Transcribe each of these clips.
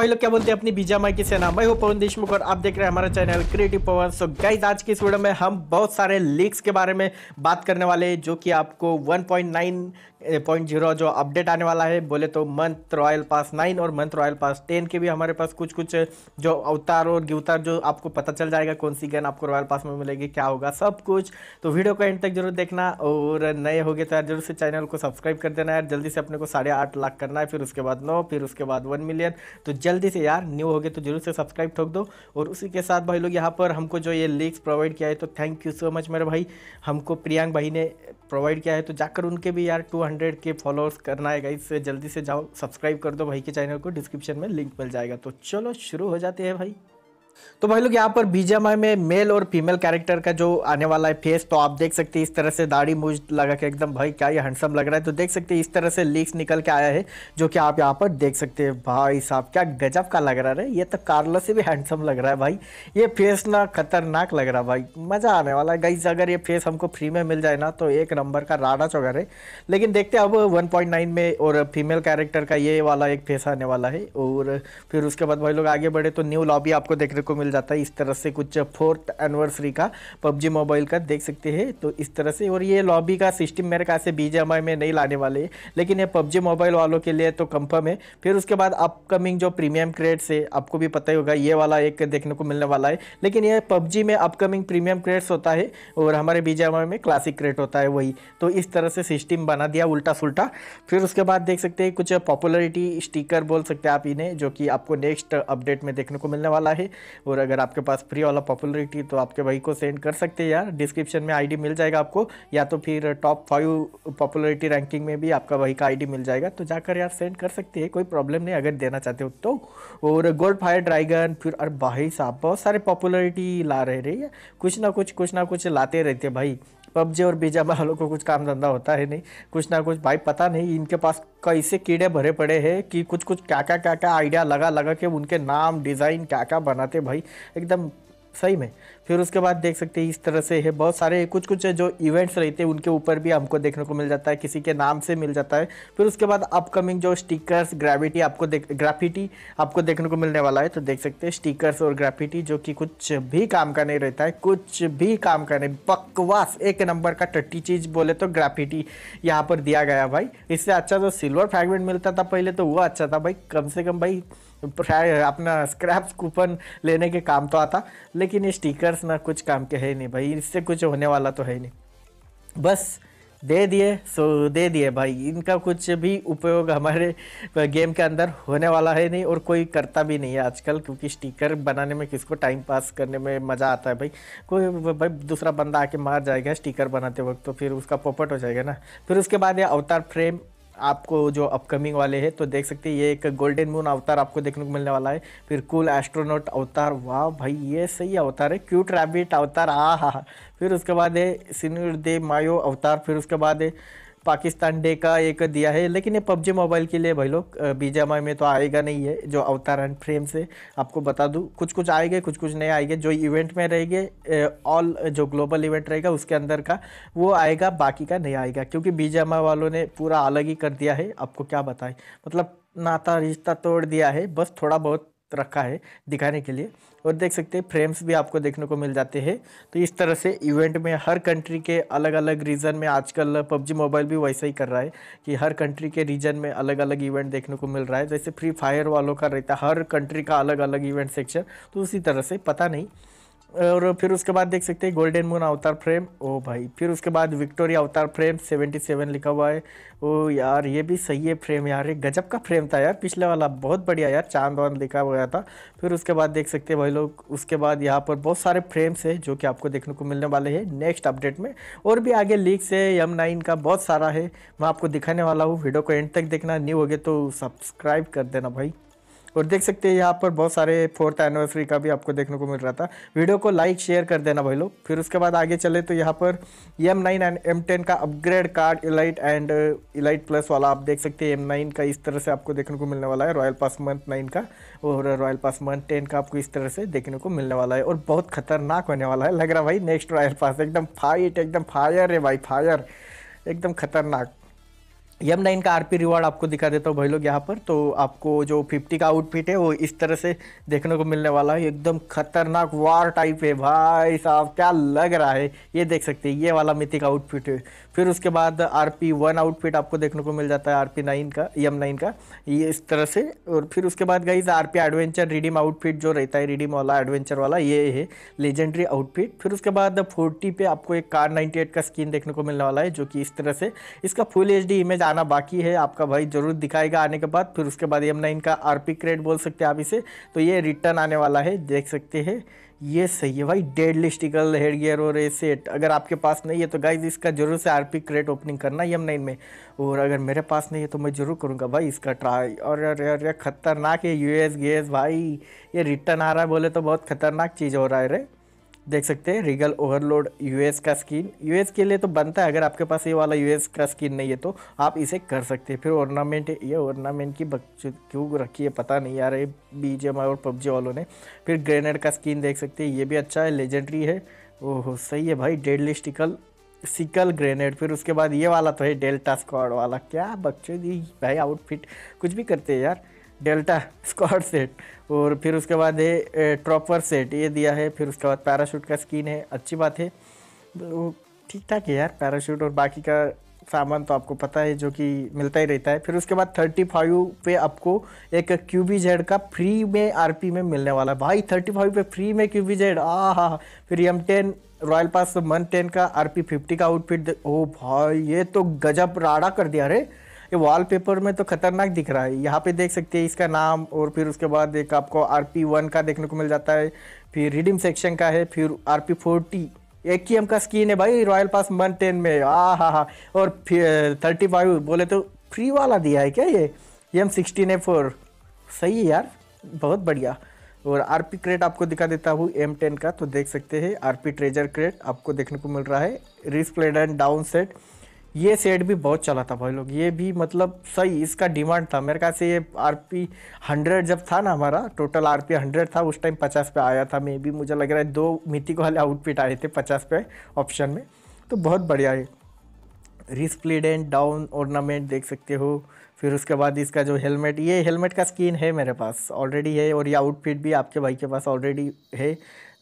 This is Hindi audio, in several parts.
भाई लोग क्या बोलते हैं अपनी बीजा माई की सेना मैं हूं पवन देशमुख और आप देख रहे हैं हमारा channel creative Pawan so guys आज के इस वीडियो में हम बहुत सारे लीक्स के बारे में बात करने वाले हैं जो कि आपको 1.9.0 जो अपडेट आने वाला है बोले तो मंथ रॉयल पास 9 और मंथ रॉयल पास 10 के भी हमारे पास कुछ कुछ जो अवतार और गिवतार जो आपको पता चल जाएगा कौन सी गन आपको रॉयल पास में मिलेगी क्या होगा सब कुछ तो वीडियो को एंड तक जरूर देखना और नए हो गए तो यार जरूर से चैनल को सब्सक्राइब कर देना यार जल्दी से अपने को साढ़े लाख करना है फिर उसके बाद नौ फिर उसके बाद वन मिलियन तो जल्दी से यार न्यू हो गए तो जरूर से सब्सक्राइब ठोक दो और उसी के साथ भाई लोग यहाँ पर हमको जो ये लिंक्स प्रोवाइड किया है तो थैंक यू सो मच मेरे भाई हमको प्रियांक भाई ने प्रोवाइड किया है तो जाकर उनके भी यार 200 के फॉलोअर्स करना है इससे जल्दी से जाओ सब्सक्राइब कर दो भाई के चैनल को डिस्क्रिप्शन में लिंक मिल जाएगा तो चलो शुरू हो जाते हैं भाई तो भाई लोग यहाँ पर बीजेमआई में मेल और फीमेल कैरेक्टर का जो आने वाला है फेस तो आप देख सकते हैं इस तरह से दाढ़ी मूज लगा के एकदम भाई क्या ये हैंडसम लग रहा है तो देख सकते हैं इस तरह से लीक्स निकल के आया है जो कि आप यहाँ पर देख सकते हैं भाई साहब क्या गजब का लग रहा है ये तो कार्ला से भी हैंडसम लग रहा है भाई ये फेस ना खतरनाक लग रहा है भाई मज़ा आने वाला है गई अगर ये फेस हमको फ्री में मिल जाए ना तो एक नंबर का राडा चौगर है लेकिन देखते अब वन में और फीमेल कैरेक्टर का ये वाला एक फेस आने वाला है और फिर उसके बाद भाई लोग आगे बढ़े तो न्यू लॉबी आपको देखने को मिल जाता है इस तरह से कुछ फोर्थ एनिवर्सरी का पबजी मोबाइल का देख सकते हैं तो इस तरह से और ये लॉबी का सिस्टम मेरे ख्याल से बी में नहीं लाने वाले लेकिन ये पबजी मोबाइल वालों के लिए तो कंफर्म है फिर उसके बाद अपकमिंग जो प्रीमियम क्रेड्स है आपको भी पता ही होगा ये वाला एक देखने को मिलने वाला है लेकिन ये पबजी में अपकमिंग प्रीमियम क्रेड्स होता है और हमारे बीजेएमआई में क्लासिक क्रेड होता है वही तो इस तरह से सिस्टम बना दिया उल्टा सुल्टा फिर उसके बाद देख सकते हैं कुछ पॉपुलरिटी स्टिकर बोल सकते हैं आप इन्हें जो कि आपको नेक्स्ट अपडेट में देखने को मिलने वाला है और अगर आपके पास फ्री वाला पॉपुलरिटी तो आपके भाई को सेंड कर सकते हैं यार डिस्क्रिप्शन में आईडी मिल जाएगा आपको या तो फिर टॉप फाइव पॉपुलरिटी रैंकिंग में भी आपका भाई का आईडी मिल जाएगा तो जाकर यार सेंड कर सकते हैं कोई प्रॉब्लम नहीं अगर देना चाहते हो तो और गोल्ड फायर ड्रैगन फिर अरे भाई साहब बहुत सारे पॉपुलरिटी ला रहे रही है कुछ ना कुछ कुछ ना कुछ लाते रहते भाई पबजी और बीजा वालों को कुछ काम धंधा होता है नहीं कुछ ना कुछ भाई पता नहीं इनके पास कैसे कीड़े भरे पड़े हैं कि कुछ कुछ क्या क्या क्या क्या आइडिया लगा लगा के उनके नाम डिज़ाइन क्या क्या बनाते भाई एकदम सही में फिर उसके बाद देख सकते हैं इस तरह से है बहुत सारे कुछ कुछ जो इवेंट्स रहते हैं उनके ऊपर भी हमको देखने को मिल जाता है किसी के नाम से मिल जाता है फिर उसके बाद अपकमिंग जो स्टिकर्स ग्रेविटी आपको देख ग्राफिटी आपको देखने को मिलने वाला है तो देख सकते हैं स्टिकर्स और ग्राफिटी जो कि कुछ भी काम का नहीं रहता है कुछ भी काम का नहीं बकवास एक नंबर का टट्टी चीज़ बोले तो ग्राफिटी यहाँ पर दिया गया भाई इससे अच्छा जो सिल्वर फ्रेगमेंट मिलता था पहले तो वो अच्छा था भाई कम से कम भाई अपना स्क्रैप कूपन लेने के काम तो आता लेकिन ये स्टिकर्स ना कुछ काम के है नहीं भाई इससे कुछ होने वाला तो है नहीं बस दे दिए सो दे दिए भाई इनका कुछ भी उपयोग हमारे गेम के अंदर होने वाला है नहीं और कोई करता भी नहीं है आजकल क्योंकि स्टिकर बनाने में किसको टाइम पास करने में मज़ा आता है भाई कोई भाई दूसरा बंदा आके मार जाएगा स्टिकर बनाते वक्त तो फिर उसका पोपट हो जाएगा ना फिर उसके बाद ये अवतार फ्रेम आपको जो अपकमिंग वाले हैं तो देख सकते हैं ये एक गोल्डन मून अवतार आपको देखने को मिलने वाला है फिर कूल एस्ट्रोनॉट अवतार वाह भाई ये सही अवतार है क्यूट रैबिट अवतार आ हा फिर उसके बाद है सिनुर दे मायो अवतार फिर उसके बाद है पाकिस्तान डे का एक दिया है लेकिन ये पबजी मोबाइल के लिए भाई लोग बीजामा में तो आएगा नहीं है जो अवतार एंड फ्रेम से आपको बता दूँ कुछ कुछ आएंगे कुछ कुछ नहीं आएंगे जो इवेंट में रहेंगे ऑल जो ग्लोबल इवेंट रहेगा उसके अंदर का वो आएगा बाकी का नहीं आएगा क्योंकि बीजामा वालों ने पूरा अलग ही कर दिया है आपको क्या बताएं मतलब नाता रिश्ता तोड़ दिया है बस थोड़ा बहुत रखा है दिखाने के लिए और देख सकते हैं फ्रेम्स भी आपको देखने को मिल जाते हैं तो इस तरह से इवेंट में हर कंट्री के अलग अलग रीजन में आजकल पबजी मोबाइल भी वैसा ही कर रहा है कि हर कंट्री के रीजन में अलग अलग इवेंट देखने को मिल रहा है जैसे फ्री फायर वालों का रहता है हर कंट्री का अलग अलग इवेंट सेक्शन तो उसी तरह से पता नहीं और फिर उसके बाद देख सकते हैं गोल्डन मून अवतार फ्रेम ओ भाई फिर उसके बाद विक्टोरिया अवतार फ्रेम 77 लिखा हुआ है ओ यार ये भी सही है फ्रेम यार ये गजब का फ्रेम था यार पिछले वाला बहुत बढ़िया यार चांद वांद लिखा हुआ था फिर उसके बाद देख सकते हैं भाई लोग उसके बाद यहाँ पर बहुत सारे फ्रेम्स है जो कि आपको देखने को मिलने वाले हैं नेक्स्ट अपडेट में और भी आगे लीक्स है एम नाइन का बहुत सारा है मैं आपको दिखाने वाला हूँ वीडियो को एंड तक देखना न्यू हो गया तो सब्सक्राइब कर देना भाई और देख सकते हैं यहाँ पर बहुत सारे फोर्थ एनिवर्सरी का भी आपको देखने को मिल रहा था वीडियो को लाइक शेयर कर देना भाई लोग फिर उसके बाद आगे चले तो यहाँ पर M nine and M ten का upgrade card elite and elite plus वाला आप देख सकते हैं एम नाइन का इस तरह से आपको देखने को मिलने वाला है रॉयल पास मंथ नाइन का और रॉयल पास मंथ टेन का आपको इस तरह से देखने को मिलने वाला है और बहुत खतरनाक होने वाला है लग रहा भाई नेक्स्ट रॉयल पास एकदम फाइट एकदम फायर है भाई फायर एकदम खतरनाक यम नाइन का आरपी रिवार्ड आपको दिखा देता हूँ भाई लोग यहाँ पर तो आपको जो फिफ्टी का आउटफिट है वो इस तरह से देखने को मिलने वाला है एकदम खतरनाक वार टाइप है भाई साहब क्या लग रहा है ये देख सकते हैं ये वाला मिथिक आउटफिट है फिर उसके बाद आर पी वन आउटफिट आपको देखने को मिल जाता है आर पी नाइन का ई एम नाइन का ये इस तरह से और फिर उसके बाद guys R P adventure redeem outfit जो रहता है रिडीम वाला एडवेंचर वाला ये है लेजेंडरी आउटफिट फिर उसके बाद फोर्टी पे आपको एक कार नाइन्टी एट का स्क्रीन देखने को मिलने वाला है जो कि इस तरह से इसका फुल एच डी इमेज आना बाकी है आपका भाई जरूर दिखाएगा आने के बाद फिर उसके बाद एम e नाइन का आर पी क्रेड बोल सकते हैं आप इसे तो ये रिटर्न आने वाला है देख सकते हैं ये सही है भाई डेड लिस्टिकल हेड गियर और सेट अगर आपके पास नहीं है तो गाइज इसका जरूर से आर पी क्रेट ओपनिंग करना यम नाइन में और अगर मेरे पास नहीं है तो मैं ज़रूर करूँगा भाई इसका ट्राई और अरे खतरनाक है यू एस गेस भाई ये रिटर्न आ रहा है बोले तो बहुत खतरनाक चीज़ हो रहा है रे देख सकते हैं रिगल ओवरलोड यूएस का स्किन यूएस के लिए तो बनता है अगर आपके पास ये वाला यूएस का स्किन नहीं है तो आप इसे कर सकते हैं फिर ऑर्नामेंट ये ऑर्नामेंट की बच्चे क्यों रखी है पता नहीं यार ये बीजेम और पबजी वालों ने फिर ग्रेनेड का स्किन देख सकते हैं ये भी अच्छा है लेजेंडरी है ओहो सही है भाई डेड लिस्टिकल सिकल ग्रेनेड फिर उसके बाद ये वाला तो है डेल्टा स्क्वाड वाला क्या बच्चे भाई आउटफिट कुछ भी करते हैं यार डेल्टा स्क्वाड सेट और फिर उसके बाद है ट्रॉपर सेट ये दिया है फिर उसके बाद पैराशूट का स्किन है अच्छी बात है वो ठीक ठाक है यार पैराशूट और बाकी का सामान तो आपको पता है जो कि मिलता ही रहता है फिर उसके बाद थर्टी फाइव पे आपको एक क्यू बी जेड का फ्री में आर पी में मिलने वाला है भाई थर्टी फाइव पे फ्री में क्यू बी जेड आ हा फिर M ten royal pass M ten का आर पी फिफ्टी का आउटफिट ओ भाई ये तो गजब राड़ा कर दिया अरे ये वॉलपेपर में तो खतरनाक दिख रहा है यहाँ पे देख सकते हैं इसका नाम और फिर उसके बाद एक आपको आर पी वन का देखने को मिल जाता है फिर रिडीम सेक्शन का है फिर आर पी फोर्टी एक ही एम का स्किन है भाई रॉयल पास वन टेन में आ हा हा और थर्टी फाइव बोले तो फ्री वाला दिया है क्या ये एम सिक्सटीन ए फोर सही है यार बहुत बढ़िया और आर पी क्रेट आपको दिखा देता हूँ एम टेन का तो देख सकते हैं आर पी ट्रेजर क्रेट आपको देखने को मिल रहा है एंड डाउन सेट ये सेट भी बहुत चला था भाई लोग ये भी मतलब सही इसका डिमांड था मेरे ख्याल से ये आर पी हंड्रेड जब था ना हमारा टोटल आर पी हंड्रेड था उस टाइम पचास पे आया था मे भी मुझे लग रहा है दो को वाले आउटफिट आए थे पचास पे ऑप्शन में तो बहुत बढ़िया है रिस्प्लीडेंट डाउन ऑर्नामेंट देख सकते हो फिर उसके बाद इसका जो हेलमेट ये हेलमेट का स्किन है मेरे पास ऑलरेडी है और ये आउटफिट भी आपके भाई के पास ऑलरेडी है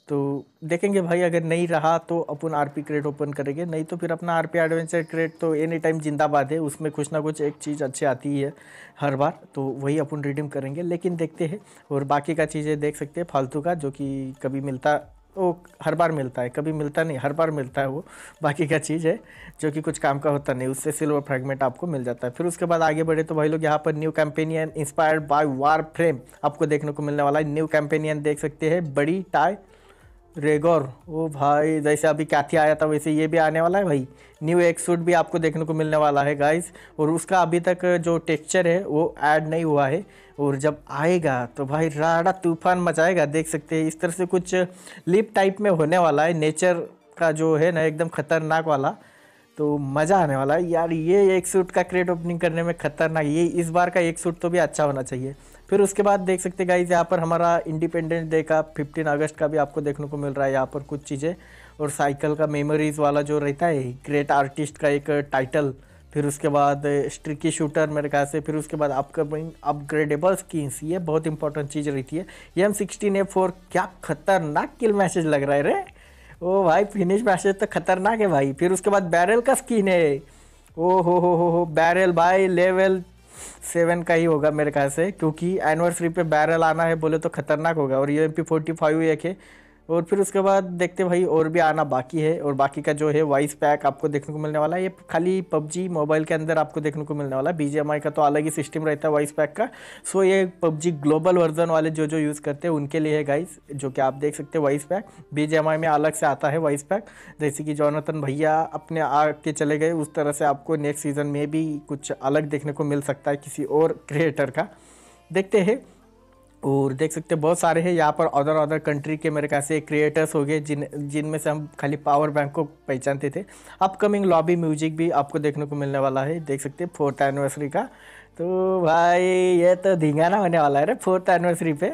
तो देखेंगे भाई अगर नहीं रहा तो अपन आर पी क्रेट ओपन करेंगे नहीं तो फिर अपना आर पी एडवेंचर क्रेट तो एनी टाइम जिंदाबाद है उसमें कुछ ना कुछ एक चीज़ अच्छी आती ही है हर बार तो वही अपन रिडीम करेंगे लेकिन देखते हैं और बाकी का चीज़ें देख सकते हैं फालतू का जो कि कभी मिलता वो हर बार मिलता है कभी मिलता नहीं हर बार मिलता है वो बाकी का चीज़ है जो कि कुछ काम का होता नहीं उससे सिल्वर फ्रेगमेंट आपको मिल जाता है फिर उसके बाद आगे बढ़े तो भाई लोग यहाँ पर new companion inspired by Warframe आपको देखने को मिलने वाला है न्यू कैंपेनियन देख सकते हैं बड़ी टाई रेगोर ओ भाई जैसे अभी कैथी आया था वैसे ये भी आने वाला है भाई न्यू एक सूट भी आपको देखने को मिलने वाला है गाइस और उसका अभी तक जो टेक्सचर है वो ऐड नहीं हुआ है और जब आएगा तो भाई राड़ा तूफान मचाएगा देख सकते हैं इस तरह से कुछ लिप टाइप में होने वाला है नेचर का जो है ना एकदम खतरनाक वाला तो मज़ा आने वाला है यार ये एक सूट का क्रेट ओपनिंग करने में खतरनाक ये इस बार का एक सूट तो भी अच्छा होना चाहिए फिर उसके बाद देख सकते गाइज यहाँ पर हमारा इंडिपेंडेंस डे का फिफ्टीन अगस्त का भी आपको देखने को मिल रहा है यहाँ पर कुछ चीज़ें और साइकिल का मेमोरीज वाला जो रहता है ग्रेट आर्टिस्ट का एक टाइटल फिर उसके बाद स्ट्रिकी uh, शूटर मेरे ख्याल से फिर उसके बाद अपकमिंग अपग्रेडेबल स्किन्स ये बहुत इंपॉर्टेंट चीज़ रहती है ये एम सिक्सटीन ए फोर क्या खतरनाक किल मैसेज लग रहा है रे ओ भाई फिनिश मैसेज तो खतरनाक है भाई फिर उसके बाद बैरल का स्किन है ओ हो हो हो हो बैरल भाई लेवल सेवन का ही होगा मेरे ख्याल से क्योंकि एनिवर्सरी पे बैरल आना है बोले तो खतरनाक होगा और U M P forty five एक है और फिर उसके बाद देखते भाई और भी आना बाकी है और बाकी का जो है वॉइस पैक आपको देखने को मिलने वाला है ये खाली पबजी मोबाइल के अंदर आपको देखने को मिलने वाला है बी का तो अलग ही सिस्टम रहता है वॉइस पैक का सो ये पबजी ग्लोबल वर्जन वाले जो जो यूज़ करते हैं उनके लिए है गाइस जो कि आप देख सकते हैं वॉइस पैक बी में अलग से आता है वॉइस पैक जैसे कि जॉनतन भैया अपने आके चले गए उस तरह से आपको नेक्स्ट सीज़न में भी कुछ अलग देखने को मिल सकता है किसी और क्रिएटर का देखते हैं और देख सकते हैं बहुत सारे हैं यहाँ पर अदर अदर कंट्री के मेरे कैसे क्रिएटर्स हो गए जिन जिनमें से हम खाली पावर बैंक को पहचानते थे अपकमिंग लॉबी म्यूजिक भी आपको देखने को मिलने वाला है देख सकते हैं फोर्थ एनिवर्सरी का तो भाई ये तो धींगाना होने वाला है रे फोर्थ एनिवर्सरी पे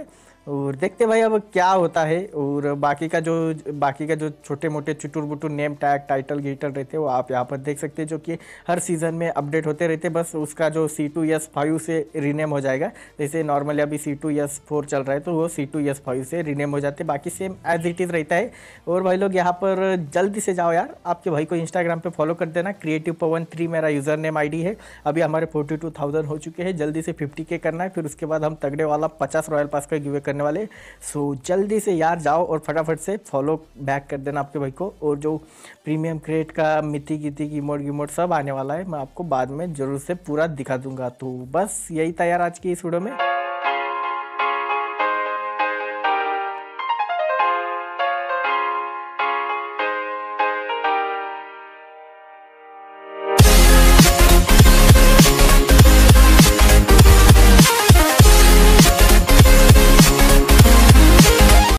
और देखते भाई अब क्या होता है और बाकी का जो बाकी का जो छोटे मोटे चुटुर बुटुर नेम टैग टाइटल गीटल रहते हैं वो आप यहाँ पर देख सकते हैं जो कि हर सीज़न में अपडेट होते रहते हैं बस उसका जो सी टू एस फाइव से रीनेम हो जाएगा जैसे नॉर्मली अभी सी टू एस फोर चल रहा है तो वो सी टू एस फाइव से रीनेम हो जाते बाकी सेम एज इट इज़ रहता है और भाई लोग यहाँ पर जल्दी से जाओ यार आपके भाई को इंस्टाग्राम पर फॉलो कर देना क्रिएटिव पवन थ्री मेरा यूज़र नेम आई है अभी हमारे फोर्टी हो चुके हैं जल्दी से फिफ्टी करना है फिर उसके बाद हम तगड़े वाला पचास रॉयल पास का गिवे कर करने वाले सो जल्दी से यार जाओ और फटाफट से फॉलो बैक कर देना आपके भाई को और जो प्रीमियम क्रेट का मिति गिति कीमोट गिमोट सब आने वाला है मैं आपको बाद में ज़रूर से पूरा दिखा दूंगा तो बस यही था यार आज की इस वीडियो में